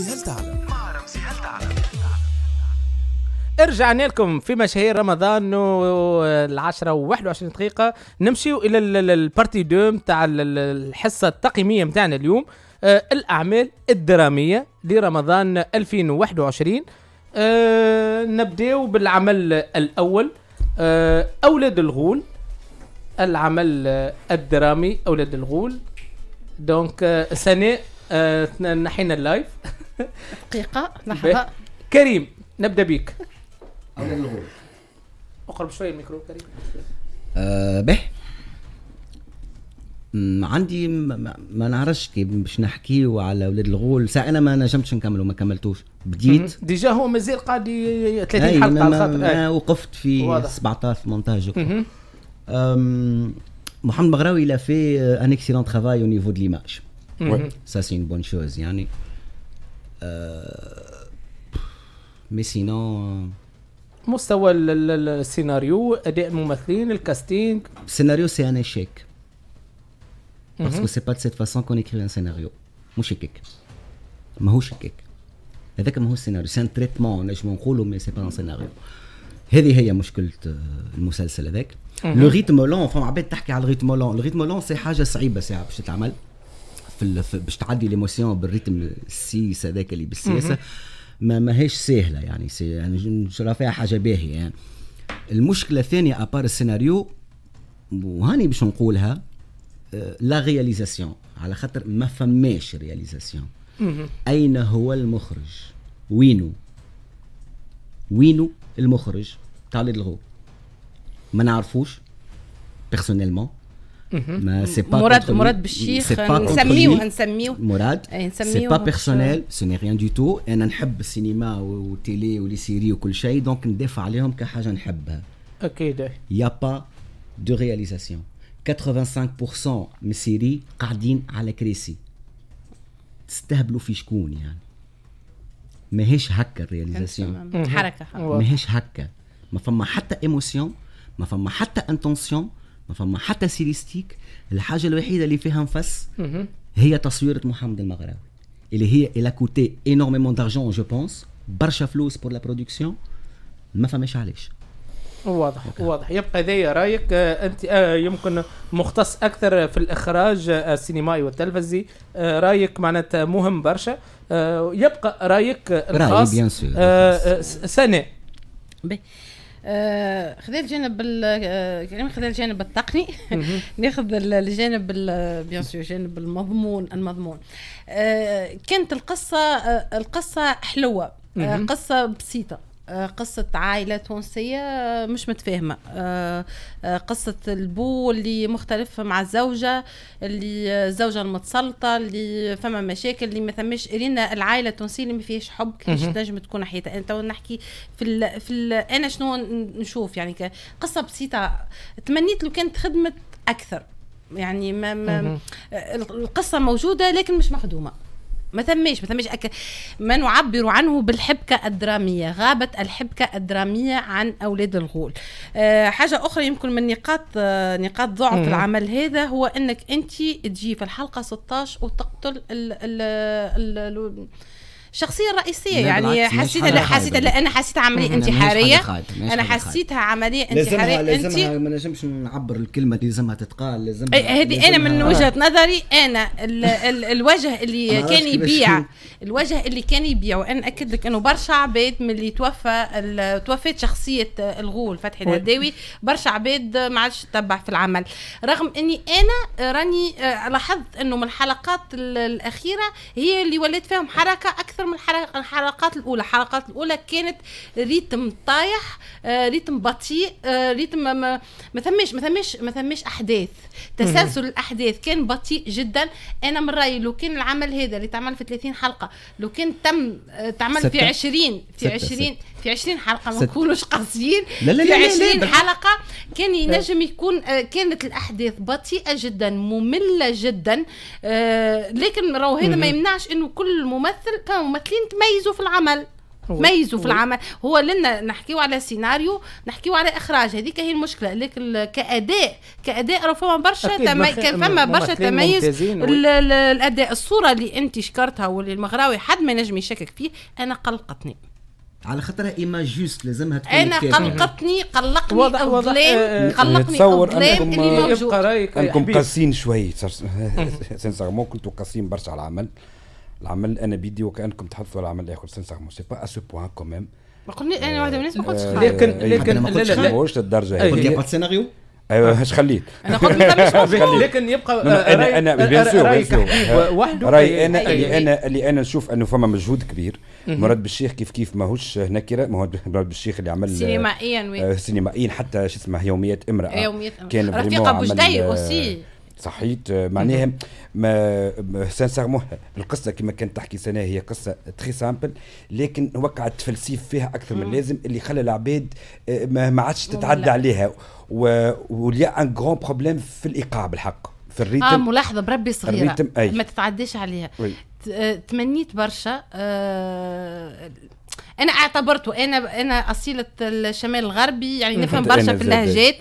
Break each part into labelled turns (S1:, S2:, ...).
S1: هل تعلم مع رمزي هل تعلم رجعنا لكم في مشاهير رمضان العشرة و21 دقيقة نمشيو إلى البارتي دو نتاع الحصة التقييمية نتاعنا اليوم آه، الأعمال الدرامية لرمضان 2021 آه نبداو بالعمل الأول آه، أولاد الغول العمل الدرامي أولاد الغول دونك آه، سناء آه نحينا اللايف دقيقة لحظة كريم نبدا بك اقرب شوية الميكرو كريم
S2: آه به عندي ما, ما نعرفش كي باش نحكيو على ولاد الغول ساعة انا ما نجمتش نكمل وما كملتوش بديت
S1: ديجا هو مازال قاعد 30 حلقه على خاطر انا
S2: وقفت في واضح. 17 18 محمد بغراوي لا في ان اكسيلون ترافاي او نيفو دو ليماج Ouais. Mhm. Ça, c'est une bonne chose. Yani. Euh... Mais sinon. Euh,
S1: مستوى السيناريو اداء الممثلين الكاستينج
S2: سيناريو سي ان ايشيك باسكو سي با سيت فاسون كون ايكري ان سيناريو مش هيك ماهوش هيك هذاك ماهوش سيناريو سي ان تريتمون نجمو نقولو مي سي با ان سيناريو هذه هي مشكله المسلسل هذاك لو ريتم لون فما عباد تحكي على الريتم لون الريتم لون سي حاجه صعيبه ساعه باش تتعمل في باش تعدي ليموسيون بالريتم السيس هذاك اللي بالسياسه ما ماهيش سهله يعني سي يعني شرا فيها حاجه باهيه يعني المشكله الثانيه ابار السيناريو وهاني باش نقولها لا آه، رياليزاسيون على خاطر ما فماش رياليزاسيون اين هو المخرج وينو وينو المخرج تاع الغو ما نعرفوش بيرسونيلمون ما سي با مراد مراد بالشيخ نسميوه نسميوه مراد سي با بيرسونيل سو ني ريان دو تو انا نحب السينما والتيلي ولي سيري وكل شيء دونك ندافع عليهم كحاجه نحبها اكيد يا با دو رياليزاسيون 85% من السيري قاعدين على كريسي تستهبلوا في شكون يعني ماهيش هكا الرياليزاسيون
S3: حركه ماهيش
S2: هكا ما فما حتى ايموسيون ما فما حتى انتونسيون ما فما حتى سيليستيك الحاجه الوحيده اللي فيها نفس هي تصويره محمد المغراوي اللي هي الى كوتي انورميمون دارجون جو بونس برشا فلوس بور لا برودكسيون ما فماش علاش
S1: واضح أوكي. واضح يبقى ذي رايك آه، انت آه، يمكن مختص اكثر في الاخراج آه، السينمائي والتلفزي رايك معناتها مهم برشا يبقى رايك الخاص رايي بيان سنه
S3: آه، خذيت الجانب كريم آه، يعني خذا الجانب التقني ناخذ الجانب بيان سور الجانب المضمون المضمون آه، كانت القصه القصه حلوه قصه بسيطه آه، قصة عائلة تونسية آه، مش متفاهمة آه، قصة البو اللي مختلف مع الزوجة اللي الزوجة المتسلطة اللي فما مشاكل اللي ما ثمش لنا العائلة التونسية اللي ما فيهاش حب كيفاش تنجم تكون حياتها أنا تو نحكي في الـ في الـ أنا شنو نشوف يعني قصة بسيطة تمنيت لو كانت خدمت أكثر يعني ما, ما القصة موجودة لكن مش مخدومة ما ثمش ما ثمش أك... ما نعبر عنه بالحبكه الدراميه غابت الحبكه الدراميه عن اولاد الغول أه حاجه اخرى يمكن من نقاط آه، نقاط ضعف العمل هذا هو انك انت تجي في الحلقه 16 وتقتل ال ال ال, ال... الشخصية الرئيسية يعني لا حسيت لا انا حسيتها عمليه انتحاريه انا حسيتها عمليه انتحاريه انت ما
S2: نجمش نعبر الكلمه اللي لازمها تتقال لازمها إيه، هذه انا من وجهه
S3: نظري انا الوجه اللي كان يبيع الوجه اللي كان يبيع وانا اكد لك انه برشا عباد من اللي توفى توفيت شخصيه الغول فتحي الهداوي برشا عباد ما عادش تتبع في العمل رغم اني انا راني آه، لاحظت انه من الحلقات الاخيره هي اللي ولات فيهم حركه اكثر من الحلقة الحلقات الاولى الحلقات الاولى كانت ريتم طايح آه، ريتم بطيء آه، ريتم ما ما ثمش ما ثمش ما ثمش احداث تسلسل الاحداث كان بطيء جدا انا من رايي لو كان العمل هذا اللي تعمل في 30 حلقه لو كان تم آه، تعمل في 20 في 20 في 20 حلقه ما نكونوش قاسيين لا لا في 20 حلقه كان آه. ينجم يكون آه، كانت الاحداث بطيئه جدا ممله جدا آه، لكن راهو هذا ما يمنعش انه كل ممثل كممثلين تميزوا في العمل تميزوا في العمل هو لنا نحكيو على سيناريو نحكيو على اخراج هذيك هي المشكله لكن كاداء كاداء راه فما برشا تمي... كان فما برشا تميز الاداء الصوره اللي انت شكرتها واللي المغراوي حد ما نجم يشكك فيه انا قلقتني
S2: على خاطرها ايما جوست لازمها تكون انا قلقتني
S3: قلقني واضح واضح آه، آه، آه،
S2: قلقني تصور انكم يبقى رايك انكم قاسين شوي
S4: سينسيرمون كنتوا قاسين برشا على العمل العمل انا بيدي وكانكم تحضروا على عمل اخر سانسيغمون سي با ا سو بوان كوميم
S3: ما
S1: قلنا انا واحده من الناس ما قلتش لكن لكن لا لا لا ماهوش
S4: للدرجه هذه قلت با سيناريو ايوه اش خليت انا قلت لك لكن يبقى انا انا بيان سور راي انا اللي انا اللي انا نشوف انه فما مجهود كبير مراد بالشيخ كيف كيف ماهوش نكره ما هو مراد بالشيخ اللي عمل سينمائيا آه، سينمائيا حتى شو اسمه يوميات امراه يوميات امراه رفيقه بوجدي آه، اوسي صحيت آه، معناها ما سانسيرمون القصه كما كانت تحكي سنة هي قصه تري سامبل لكن وقعت تفلسيف فيها اكثر من لازم اللي خلى العباد آه، ما عادش تتعدى عليها وليا ان غران بروبليم في الايقاع بالحق في الريتم اه
S3: ملاحظه بربي صغيره الريتم أي. ما تتعداش عليها وي. آه، تمنيت برشا آه انا اعتبرت وانا انا اصيله الشمال الغربي يعني نفهم برشا في اللهجات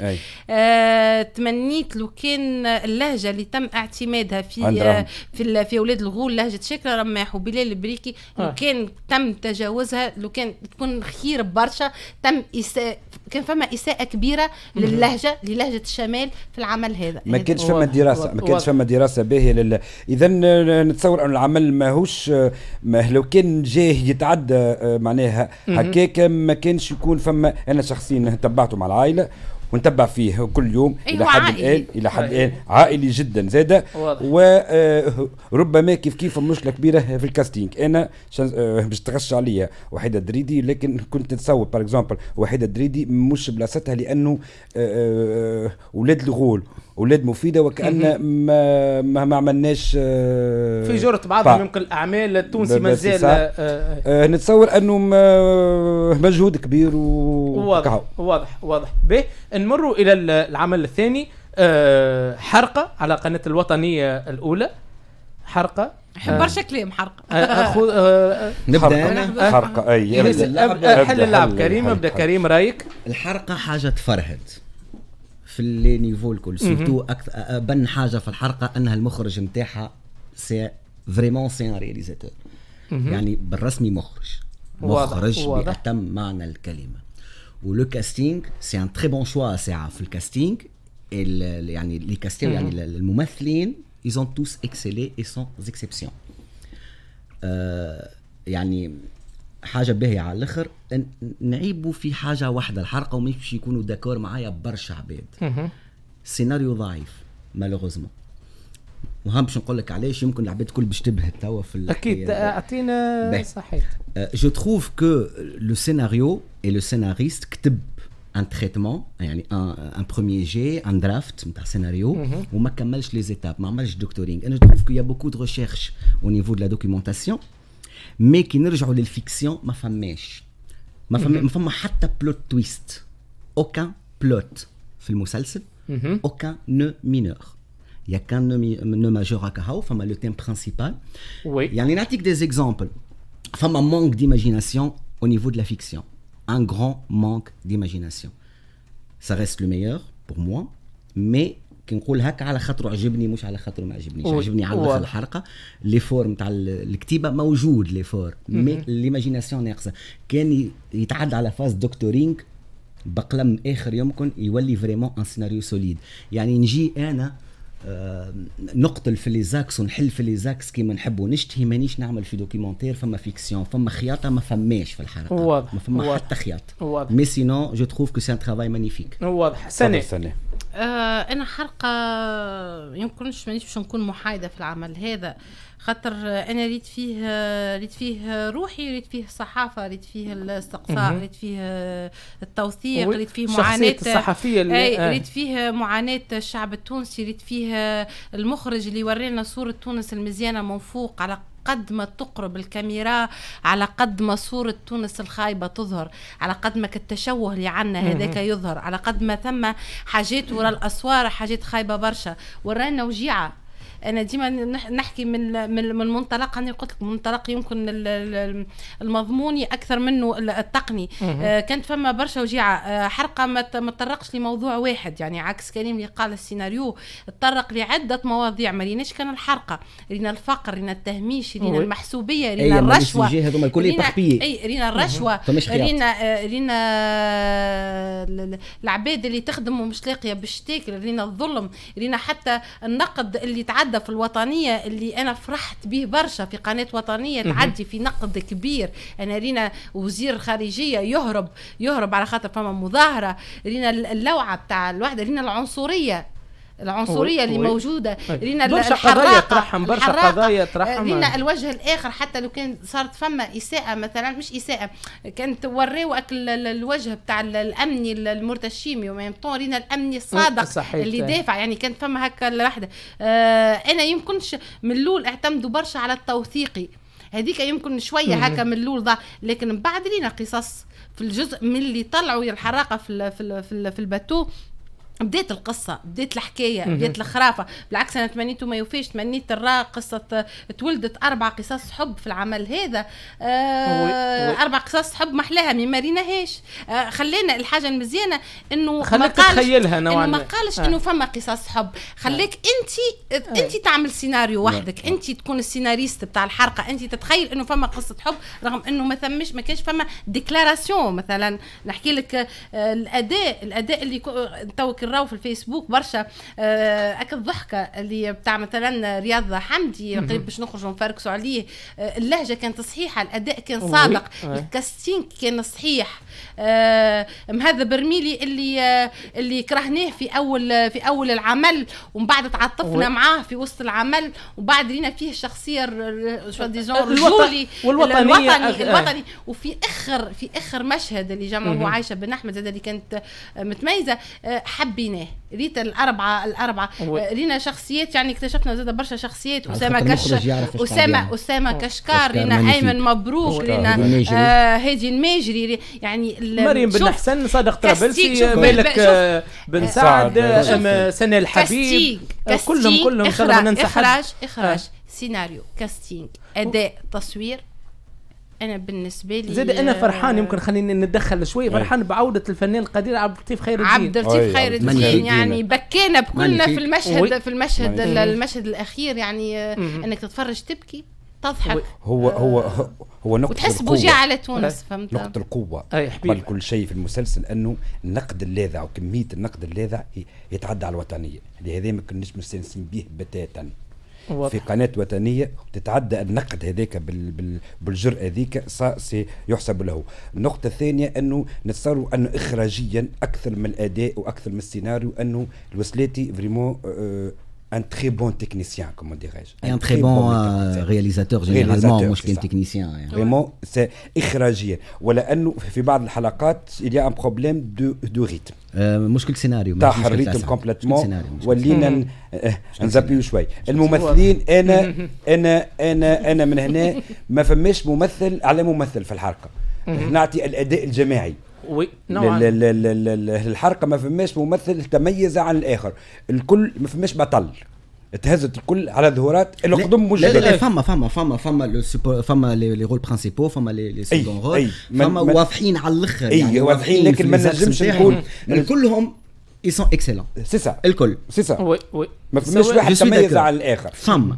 S3: آه تمنيت لو كان اللهجه اللي تم اعتمادها في آه في في اولاد الغول لهجه شكرا رماح وبلال البريكي آه. لو كان تم تجاوزها لو كان تكون خير برشا تم كان فما اساءه كبيره للهجه للهجه الشمال في العمل هذا ما كانش فما دراسه ما كانش
S4: فما دراسه باهيه لل... اذا نتصور ان العمل ماهوش ما لو كان جاه يتعدى آه، معناها هكاك ما كانش يكون فما انا شخصيا تبعته مع العائله ونتبع فيه كل يوم أيوة الى حد الان الى حد الان عائلي جدا زاده آه، وربما كيف كيف مشكله كبيره في الكاستينج انا آه، باش تغش عليا وحيده دريدي لكن كنت نتصور باغ اكزومبل وحيده دريدي مش بلاصتها لانه آه، ولاد الغول اولاد مفيده وكان ما ما عملناش آه، في جرت بعضهم
S1: يمكن الاعمال التونسي مازال آه،, آه،,
S4: آه نتصور انه مجهود كبير و... واضح
S1: واضح واضح به نمروا الى العمل الثاني آه حرقه على قناه الوطنيه الاولى حرقه نحب برشا
S3: كلام حرقه خذ
S2: نبدا انا حرقه اي حل اللعب كريم ابدا كريم رايك الحرقه حاجه تفرهد في اللي نيفو الكل سورتو اكثر بن حاجه في الحرقه انها المخرج نتاعها سي فريمون سي ان رياليزاتور يعني بالرسمي مخرج مخرج باتم معنى الكلمه ولو كاستينغ سي ان تري بون شوا ساعه في الكاستينغ يعني لي كاستينغ يعني الممثلين ايزون توس اكسيلي اي سون اكسيبسيون يعني حاجه باهيه على الاخر نعيبوا في حاجه واحده الحرقه ومش يكونوا داكور معايا برشا عباد السيناريو ضعيف مالوغوزمون وهم باش نقول لك علاش يمكن العباد الكل باش تبهت توا في اكيد
S1: اعطينا صحيح
S2: جو تخوف كو لو سيناريو اي لو سيناريست كتب ان تريتمون يعني ان بروميي جي ان درافت نتاع سيناريو وما كملش لي زيتاب ما عملش دكتورينغ انا جو تخوف كو يا بوكو دو ريشيرش او نيفو دو لا دوكيومونتاسيون mais quand on retourne à la fiction, m'a n'y mèche m'a pas. Mhm. plot twist. Aucun plot mhm. aucun nœud mineur. Il y a qu'un nœud euh, majeur aka, enfin le thème principal. Il y en a technique des exemples. Il y a un manque d'imagination au niveau de la fiction, un grand manque d'imagination. Ça reste le meilleur pour moi, mais كنقول هكا على خاطره عجبني مش على خاطره ما عجبنيش و... عجبني على الاخر و... الحرقه لي فور نتاع الكتيبه موجود لي فور مي ليماجيناسيون ناقصه كان يتعدى على فاز دكتورينغ بقلم اخر يمكن يولي فريمون ان سيناريو سوليد يعني نجي انا آه نقتل في لي زاكس ونحل في لي زاكس كيما نحب ونشتهي مانيش نعمل في دوكيمنتير فما فيكسيون فما خياطه ما فماش في الحركه واضح ما فما واضح حتى خياطه واضح مي سينون جو تروف كو سي ان ترافاي مانيفيك واضح سنه سنه
S3: آه، انا حلقه يمكنش مانيش باش نكون محايده في العمل هذا خاطر انا ريت فيه ريت فيه روحي ريت فيه الصحافه ريت فيه الاستقصاء ريت فيه التوثيق ريت فيه معاناه الصحفيه اللي آه. ريت فيه معاناه الشعب التونسي ريت فيه المخرج اللي ورينا صوره تونس المزيانه من فوق على قد ما تقرب الكاميرا على قد ما صورة تونس الخايبة تظهر على قد ما التشوه اللي عنا هذاك يظهر على قد ما ثم حاجات وراء الأسوار حاجات خايبة برشا ورانا وجيعة انا ديما نحكي من من منطلق انا قلت لك منطلق يمكن المضموني اكثر منه التقني آه، كانت فما برشا وجيعه آه، حرقه ما تطرقش لموضوع واحد يعني عكس كريم اللي قال السيناريو تطرق لعده مواضيع ما ريناش كان الحرقه رينا الفقر رينا التهميش رينا المحسوبيه رينا الرشوه رينا, أي رينا الرشوه رينا آه، رينا العباد اللي تخدم ومش لاقيه باش تاكل رينا الظلم رينا حتى النقد اللي تعدى الهدف الوطنيه اللي انا فرحت به برشا في قناه وطنيه تعدي في نقد كبير انا رينا وزير خارجية يهرب يهرب على خاطر فما مظاهره رينا اللوعه بتاع الوحده رينا العنصريه العنصريه اللي موجوده طيب. لينا برشا قضايا
S1: ترحم برشا قضايا آه، ترحم لينا
S3: الوجه الاخر حتى لو كان صارت فما اساءه مثلا مش اساءه كانت اكل الوجه بتاع الامني المرتشيمي وميم طون لينا الامني الصادق أه، صحيح. اللي دافع يعني كان فما هكا الوحده آه انا يمكنش من الاول اعتمدوا برشا على التوثيقي هذيك يمكن شويه هكا من الاول لكن من بعد لينا قصص في الجزء من اللي طلعوا الحراقه في في في, في الباتو بديت القصة بديت الحكاية بديت الخرافة بالعكس أنا تمنيت وما يوفيش تمنيت الرا قصة تولدت أربع قصص حب في العمل هذا آه، أربع قصص حب أحلاها ما ماريناهاش آه خلينا الحاجة المزيانة إنه خليك تتخيلها نوعا ما قالش آه. إنه فما قصص حب خليك آه. أنت أنت تعمل سيناريو وحدك أنت تكون السيناريست بتاع الحرقة أنت تتخيل إنه فما قصة حب رغم إنه ما ثمش ما كانش فما ديكلاراسيون مثلا نحكي لك الأداء الأداء اللي توك لكن راهو في الفيسبوك برشا هكا آه، الضحكه اللي بتاع مثلا رياض حمدي قريب باش نخرجوا نفركسوا عليه آه، اللهجه كانت صحيحه الاداء كان صادق الكاستينج كان صحيح آه، مهذب برميلي اللي اللي كرهناه في اول في اول العمل ومن بعد تعاطفنا معاه في وسط العمل وبعد لينا فيه الشخصيه الرجولي والوطني الوطني, الوطني وفي اخر في اخر مشهد اللي جمعه عايشه بن احمد هذا اللي كانت متميزه حب حبيناه ريت الاربعه الاربعه رينا شخصيات يعني اكتشفنا زاد برشا شخصيات اسامه كش اسامه اسامه آه. كشكار رينا ايمن مبروك رينا آه، هادي الماجري يعني مريم بن حسن
S1: صادق طرابلسي بالك آه، بن سعد سنة الحبيب كلهم كلهم ان شاء الله ننسحب اخراج اخراج
S3: سيناريو كاستينج اداء تصوير انا بالنسبه لي زاد انا فرحان آه، يمكن خليني
S1: نتدخل شوي إيه. فرحان بعوده الفنان القدير عبد اللطيف خير
S3: الدين عبد اللطيف خير الدين يعني بكينا بكلنا في المشهد في المشهد المشهد الاخير يعني انك تتفرج تبكي تضحك
S4: هو هو هو نقطة وتحس بوجع على تونس فهمت نقطة القوة قبل كل شيء في المسلسل أنه النقد اللاذع وكمية النقد اللاذع يتعدى على الوطنية لهذا ما كناش مستانسين به بتاتا وضح. في قناه وطنيه تتعدى النقد هذاك بالجرأه هذيك سي يحسب له النقطه الثانيه انه نتصور انه اخراجيا اكثر من الاداء واكثر من السيناريو انه الوسلاتي فريمون un très bon technicien, comment dirais-je. Et un, un très, très, bon, bon euh,
S2: réalisateur généralement, مش qu'un technicien. Ouais.
S4: Vraiment, c'est إخراجية. ولا أنه في بعض الحلقات il y a un problème de, de rythme.
S2: مشكل سيناريو طاح الريتم كومبليتمون ولينا نزبيو شوي
S4: الممثلين انا انا انا انا من هنا ما فماش ممثل على ممثل في الحلقه نعطي الاداء الجماعي وي... نوعا ل... ل... ل... ل... الحرقه ما فماش ممثل تميز عن الاخر الكل ما فماش بطل تهزت
S2: الكل على ظهورات القدم مش لا لا فما فما فما فما فما لي رول برانسيبو فما لي سيكون رول فما واضحين على الاخر يعني واضحين لكن ما نجمش نقول كلهم ils sont excellents سي سا الكل سي سا وي وي ما فماش واحد تميز على
S4: الاخر فما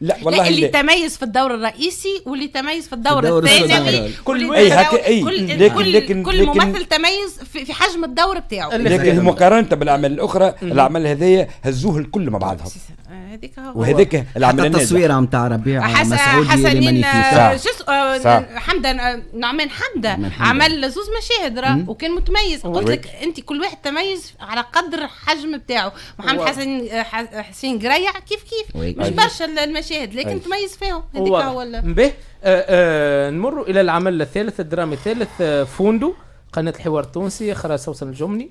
S4: لا والله لا اللي
S3: تميز في الدور الرئيسي واللي تميز في الدور
S4: الثاني كل اي هكا اي لكن لكن كل ممثل
S3: تميز في حجم الدور بتاعه
S4: لكن مقارنه بالاعمال الاخرى الاعمال هذيا هزوه الكل مع بعضهم
S2: هذيك هو وهذيك العمل التصويره نتاع ربيع مسعود اللي ماني فيه جزء
S3: حمدا نعمان حمدا عمل زوز مشاهد راه وكان متميز قلت لك انت كل واحد تميز على قدر الحجم بتاعه محمد واو. حسن حسين قريع كيف كيف ويك. مش أيوه. برشا المشاهد لكن أيوه. تميز فيهم هذيك هو
S1: به آه، آه، نمر الى العمل الثالث الدرامي الثالث آه، فوندو قناه الحوار التونسي اخراج سوسن الجمني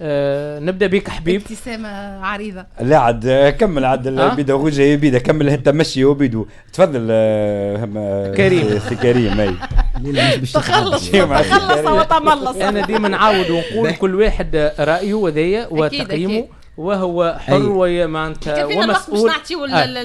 S1: آه نبدا بك حبيب ابتسامه
S3: عريضه
S4: لا عاد آه، كمل عاد أه؟ بيدا بيدا كمل انت مشي وبيدو تفضل آه, آه، كريم سي كريم اي
S1: تخلص تخلص وتملص انا ديما نعاود ونقول كل واحد رايه وذايا وتقييمه وهو حر معناتها ومسؤول مش نعطيه
S3: آه.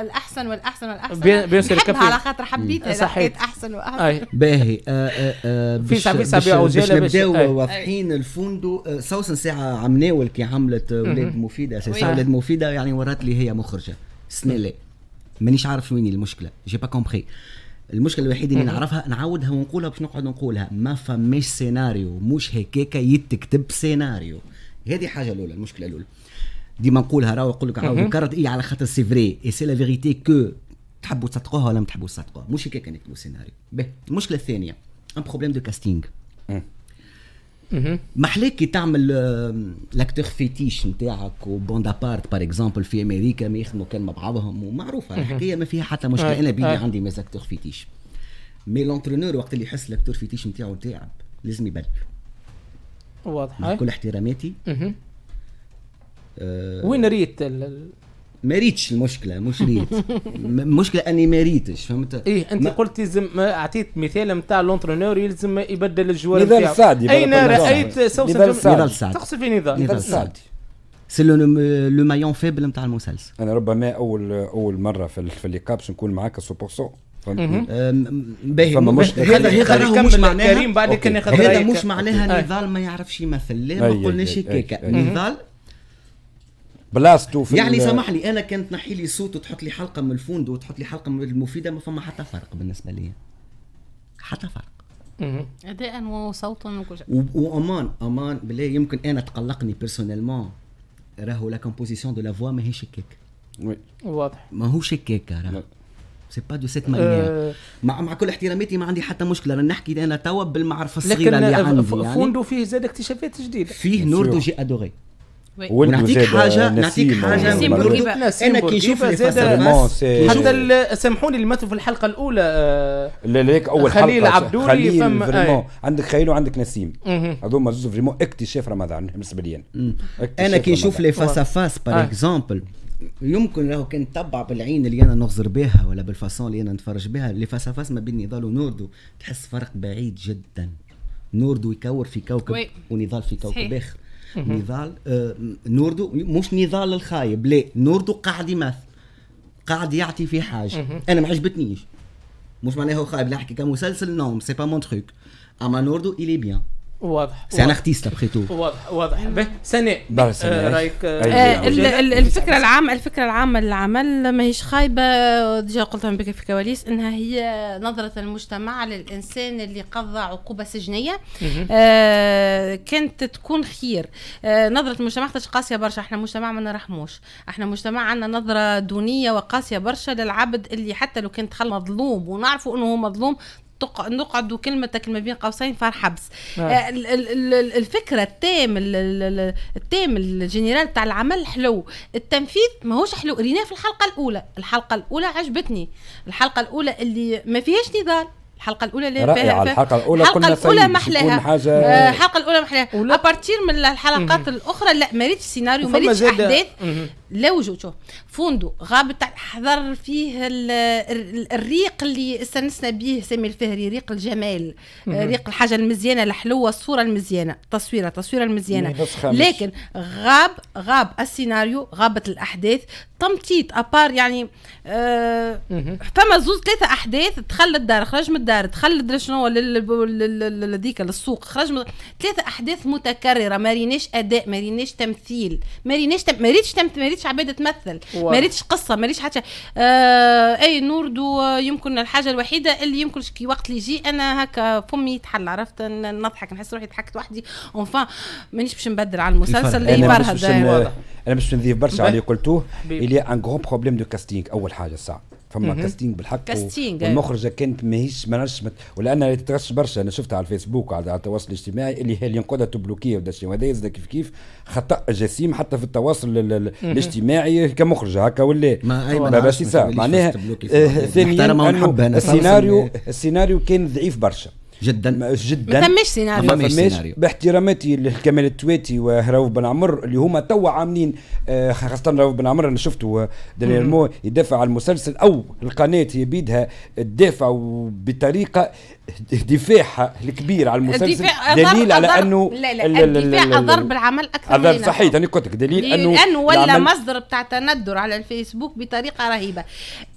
S3: الاحسن والاحسن والاحسن بين بين على خاطر حبيت حبيت احسن واحسن
S2: باهي آه، آه، آه، في سبيع سبيع باش نبداو واضحين الفندق سوسن ساعه عمناول كي عملت ولاد مفيده ساعه ولاد مفيده يعني ورات لي هي مخرجه سنيلي لا مانيش عارف وين المشكله جي با كومبري المشكله الوحيده اللي نعرفها نعاودها ونقولها باش نقعد نقولها ما فماش سيناريو مش هكاك يتكتب سيناريو هذه حاجه الاولى المشكله الاولى ديما نقولها راه نقول لك عاود كررت اي على خاطر سي فري اي سي لا فيغيتي كو تحبوا تصدقوها ولا ما تحبوا تصدقوها مش هكاك نكتبوا سيناريو به المشكله الثانيه ان بروبليم دو كاستينغ محليك كي تعمل لاكتور آه، فيتيش نتاعك وبوند ابارت بار اكزومبل في امريكا ما يخدموا كان مع بعضهم ومعروفه الحكايه ما فيها حتى مشكله آه، انا بيني آه. عندي ميز اكتور فيتيش مي لونترونور وقت اللي يحس لاكتور فيتيش نتاعو تعب لازم يبدلو
S1: واضح كل
S2: احتراماتي آه وين
S1: ريت ال...
S2: ما ريتش المشكله مش ريت المشكله اني ما ريتش فهمت ايه انت ما...
S1: قلت لازم اعطيت مثال نتاع لونترونور يلزم يبدل الجوار نضال السعدي اين
S2: رايت سوسه نضال السعدي تقصد في نضال نضال السعدي سي لو مايون فيبل نتاع المسلسل انا ربما
S4: اول اول مره في, في اللي كابش نكون معاك 100% فما مش هذا هذا مش معناها
S2: كريم بعد كان هذا مش معناها طيب. نضال ما يعرفش يمثل لا ما طيب، قلناش طيب، هكاك نضال
S4: بلاصتو في يعني سامح
S2: لي انا كان تنحي لي صوت وتحط لي حلقه من الفوند وتحط لي حلقه من المفيده ما فما حتى فرق بالنسبه لي حتى فرق
S3: اداء وصوتا وكل شيء
S2: وامان امان بالله يمكن انا تقلقني بيرسونيلمون راهو لا كومبوزيسيون دو لا فوا ماهيش هكاك وي واضح ماهوش هكاك راه سي با دو سيت مانيير مع, مع كل احتراماتي ما عندي حتى مشكله انا نحكي انا توا بالمعرفه الصغيره اللي عندي يعني فوندو
S1: فيه زاد اكتشافات
S2: جديده فيه نوردو جي ادوري ونعطيك حاجه نعطيك حاجه انا كي نشوف زاد حتى
S1: سامحوني اللي ماتوا في الحلقه الاولى آه، لا هيك اول حلقه خليل عبدولي خليل فم
S4: عندك خليل وعندك نسيم هذوما زوز فريمون اكتشاف رمضان بالنسبه لي انا كي نشوف لي فاس فاس باغ اكزومبل
S2: يمكن لو كان تبع بالعين اللي انا نغزر بها ولا بالفاسون اللي انا نتفرج بها اللي فاس ما بين نضال ونوردو تحس فرق بعيد جدا نوردو يكور في كوكب ونضال في كوكب اخر نضال آه نوردو مش نضال الخايب لا نوردو قاعد يمثل قاعد يعطي في حاجه انا ما عجبتنيش مش معناها هو خايب نحكي كمسلسل نوم سي با مون تخيك اما نوردو الي بيان واضح سي انا اختيست بخيتو
S3: واضح واضح به سناء
S2: آه، رايك آه،
S1: أيوة. آه، الفكره
S3: العامه الفكره العامه للعمل ماهيش خايبه ديجا قلتها بك في الكواليس انها هي نظره المجتمع للانسان اللي قضى عقوبه سجنيه كانت تكون خير نظره المجتمع خاطرش قاسيه برشا احنا مجتمع ما نرحموش احنا مجتمع عندنا نظره دونيه وقاسيه برشا للعبد اللي حتى لو كان دخل مظلوم ونعرفوا انه هو مظلوم نقعد كلمة ما بين قوسين فار حبس نعم. آه، الفكرة التام التام الجنرال تاع العمل حلو التنفيذ ماهوش حلو ريناه في الحلقة الأولى الحلقة الأولى عجبتني الحلقة الأولى اللي ما فيهاش نضال الحلقه الاولى اللي رائعه الحلقه الاولى الحلقه الاولى طيب، محلاها احلاها الحلقه آه، الاولى محلاها ابارتير من الحلقات الاخرى لا ما ريتش سيناريو ما ريتش احداث لا وجود شوف فندق غاب حضر فيه الريق اللي استنسنا به سامي الفهري ريق الجمال ريق الحاجه المزيانه الحلوه الصوره المزيانه تصويره تصويره المزيانه لكن غاب غاب السيناريو غابت الاحداث تمطيط ابار يعني آه، فما آه زوز ثلاثه احداث دخل الدار خرج من الدار دخل شنو لذيك للسوق خرج ثلاثه احداث متكرره ما ريناش اداء ما ريناش تمثيل ما ريناش تم... ما ريتش تم... ما ريتش عباد تمثل ما ريتش قصه ما ريتش حتى آه... اي نوردو يمكن الحاجه الوحيده اللي يمكن كي وقت اللي يجي انا هكا فمي يتحل عرفت نضحك نحس روحي ضحكت وحدي اونفا مانيش باش نبدل على المسلسل اللي يبرهد
S4: انا باش نضيف برشا على اللي قلتوه اللي ان غران بروبليم دو كاستينغ اول حاجه الساعه فما كاستينج بالحق كاستينج والمخرجه كانت ماهيش ما نعرفش ولان تتغش برشا انا شفتها على الفيسبوك على التواصل الاجتماعي اللي هي اللي ينقدها تبلوكيه ودا الشيء وهذا كيف كيف خطا جسيم حتى في التواصل الاجتماعي كمخرجه هكا ولا ما ايمن بس معناها آه، ثانيا السيناريو السيناريو كان ضعيف برشا جدا جدا ما فماش سيناريو ما فماش باحتراماتي لكمال التواتي وراوف بن عمر اللي هما توا عاملين آه، خاصة راوف بن عمر انا شفته آه، دليل يدافع على المسلسل او القناة هي بيدها تدافع بطريقة دفاعها الكبير على المسلسل دليل على انه لا لا الدفاع اضر بالعمل اكثر من صحيح انا يعني قلت لك دليل انه لانه ولا مصدر
S3: بتاع تندر على الفيسبوك بطريقه رهيبه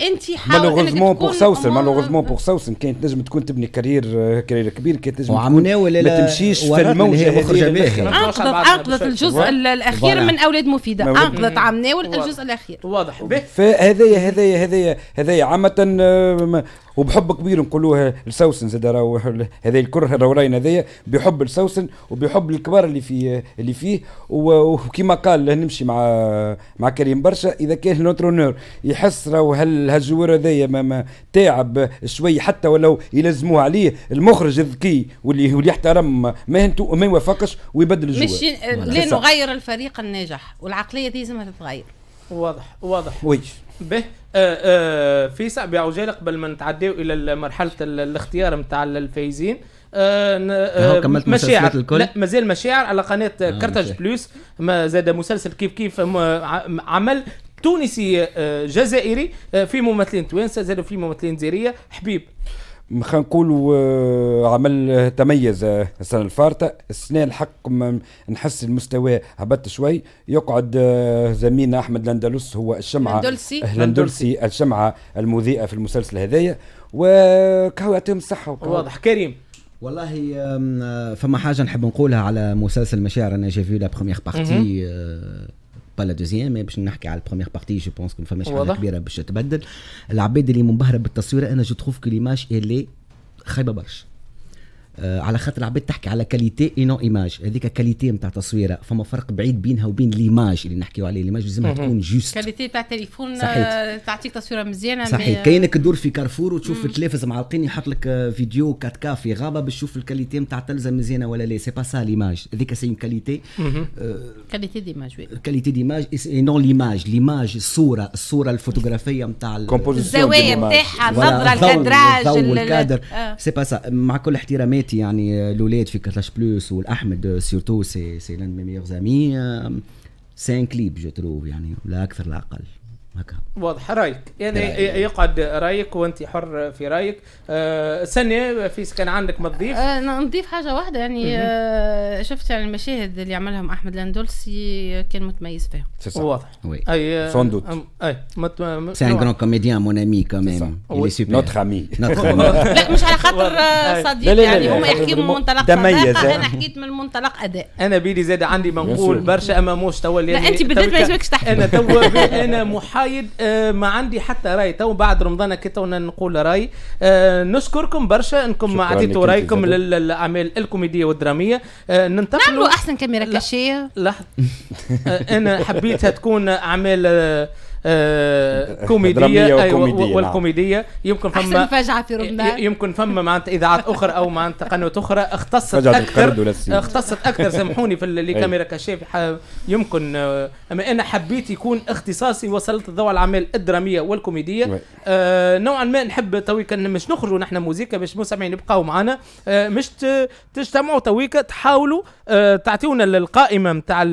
S3: انت حاول مالوغوزمون بور سوسن مالوغوزمون
S4: بور سوسن كانت نجم تكون تبني كارير كارير كبير كانت نجم ما تمشيش في الموجه انقذت
S2: انقذت
S3: الجزء الاخير من اولاد مفيده انقذت عم ناول الجزء الاخير واضح
S4: فهذايا هذايا هذايا هذايا عامه آه، وبحب كبير نقولوها لسوسن زاد راهو هذا الكره الرولاين هذايا بحب لسوسن وبحب الكبار اللي في اللي فيه وكما قال نمشي مع مع كريم برشا اذا كان لونترونور يحس راهو هالجوار هذايا ما تعب شوي حتى ولو يلزموه عليه المخرج الذكي واللي واللي يحترم مهنته ما يوافقش ويبدل الجوار مش لا
S3: نغير الفريق الناجح والعقليه دي لازمها تتغير واضح واضح
S4: ويش
S1: به آه آه في سابع يا قبل ما نتعداو الى مرحله الاختيار نتاع الفايزين آه, آه، كملت مشاعر الكل. لا مازال مشاعر على قناه آه كرتاج بلوس ما زاد مسلسل كيف كيف عمل تونسي آه، جزائري آه، في ممثلين توانسه زادوا في ممثلين جزائريه حبيب
S4: خلينا نقولوا آه، عمل آه، تميز آه، السنه الفارطه السنه الحق نحس المستوى هبط شوي يقعد زميلنا احمد لندلس هو الشمعه لندلسي لندلسي الشمعه المذيئه في المسلسل هذايا وكهو يعطيهم الصحه
S2: واضح كريم والله فما حاجه نحب نقولها على مسلسل مشاعر انا جافي لا بروميير بارتي با لا دوزيام باش نحكي على البروميير بارتي جو بونس كون فماش حاجه كبيره باش تبدل العباد اللي منبهره بالتصوير انا جو تخوف كو ليماج اللي خايبه برشا آه، على خاطر العباد تحكي على كاليتي اي نو ايماج هذيك كاليتي نتاع تصويره فما فرق بعيد بينها وبين ليماج اللي نحكيو عليه ليماج لازمها تكون جوست
S3: كاليتي تاع تليفون آه، تعطيك تصويره مزيانه صحيح كاينك
S2: تدور في كارفور وتشوف التلفاز معلقين يحط لك آه، فيديو 4 كا في غابه باش تشوف الكاليتي نتاع التلفزه مزيانه ولا لا سي با سا ليماج هذيك سي كاليتي
S3: كاليتي ديماج
S2: كاليتي ديماج اي نو ليماج ليماج الصوره الصوره الفوتوغرافيه نتاع الزوايا نتاعها النظره الكادراج الكادر سي با سا مع كل احترامات حياتي يعني آه، الاولاد في كلاش بلوس والاحمد آه، سيرتو سي سي لان مي ميور زامي 5 كليب جو تروف يعني لا اكثر لا اقل
S1: واضح رايك يعني رأيك. يقعد رايك وانت حر في رايك آه سنه فيس كان عندك ما تضيف آه
S3: نضيف حاجه واحده يعني آه شفت يعني المشاهد اللي عملهم احمد لاندولسي كان متميز فيها
S1: واضح وي. اي سون آه، دوت اي سي ان غران
S2: كوميديان مون امي كمان اللي سوبر نوتر امي لا
S3: مش على خاطر
S1: آه، صديق يعني هما يحكي من منطلق تميز انا حكيت
S3: من منطلق اداء
S2: انا بيدي زاد
S1: عندي منقول برشا اما موش توا لا انت بالذات ما يسمكش تحكي انا توا انا محايد رايد آه، ما عندي حتى راي تو بعد رمضان كي نقول راي آه، نشكركم برشا انكم عطيتوا رايكم للاعمال الكوميديه والدراميه آه، ننتقل نعملوا
S3: احسن كاميرا كاشيه لحظه
S1: انا حبيتها تكون اعمال آه، كوميدية كوميديه أيوة نعم. والكوميديه يمكن فما فجعه في رمضان يمكن فما معناتها اذاعات اخرى او معناتها قنوات اخرى اختصت اكثر اختصت اكثر سامحوني في الكاميرا كشاف يمكن آه، اما انا حبيت يكون اختصاصي وصلت الضوء على الاعمال الدراميه والكوميديه آه نوعا ما نحب تويكا مش نخرجوا نحن موزيكا باش المستمعين يبقاو معنا آه مش تجتمعوا تويكا تحاولوا آه تعطيونا القائمه نتاع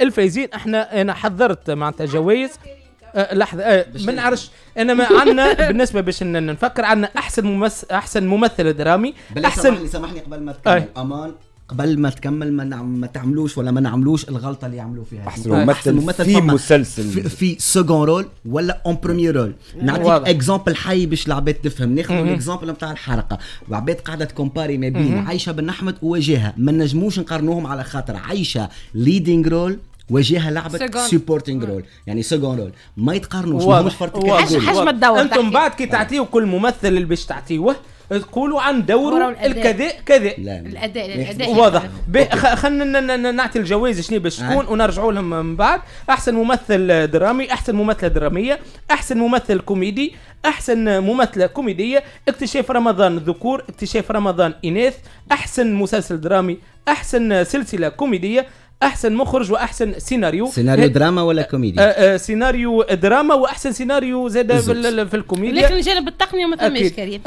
S1: الفايزين احنا انا حضرت معناتها جوائز آه لحظه آه ما إيه؟ نعرفش انا ما عندنا بالنسبه باش نفكر عندنا احسن ممثل احسن ممثل درامي احسن سامحني قبل ما تكمل امان
S2: قبل ما تكمل ما, ما تعملوش ولا ما نعملوش الغلطه اللي عملوا فيها احسن ممثل, ممثل في مسلسل في, في سكون رول ولا اون بروميير رول نعطيك اكزامبل حي باش العباد تفهم ناخذ الاكزامبل نتاع الحرقه العباد قاعده تكومباري ما بين عايشه بن احمد وواجهها ما نجموش نقارنوهم على خاطر عايشه ليدنج رول وجهها لعبت سبورتنج رول يعني سكون رول ما يتقارنوش مش فرد حجم الدور انتم بعد كي تعطيو كل ممثل اللي باش تعطيوه تقولوا
S1: عن دوره الكذا كذا الاداء
S3: الاداء واضح
S1: خلينا نعطي الجوائز شنو باش آه. تكون آه. ونرجعوا لهم من بعد احسن ممثل درامي احسن ممثله دراميه احسن ممثل كوميدي احسن ممثله كوميديه اكتشاف رمضان ذكور اكتشاف رمضان اناث احسن مسلسل درامي احسن سلسله كوميديه احسن مخرج واحسن سيناريو سيناريو دراما ولا كوميديا؟ آه، آه، سيناريو دراما واحسن سيناريو زاد في الكوميديا لكن
S3: جانب التقنيه ما ثماش كريم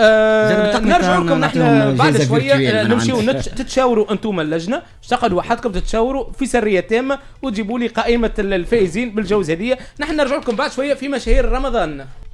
S3: نرجعوا لكم نحن
S1: بعد شويه آه، نمشيو تتشاوروا انتم اللجنه تقعدوا وحدكم تتشاوروا في سريه تامه وتجيبوا لي قائمه الفائزين بالجوز هذه نحن نرجع لكم بعد شويه في مشاهير رمضان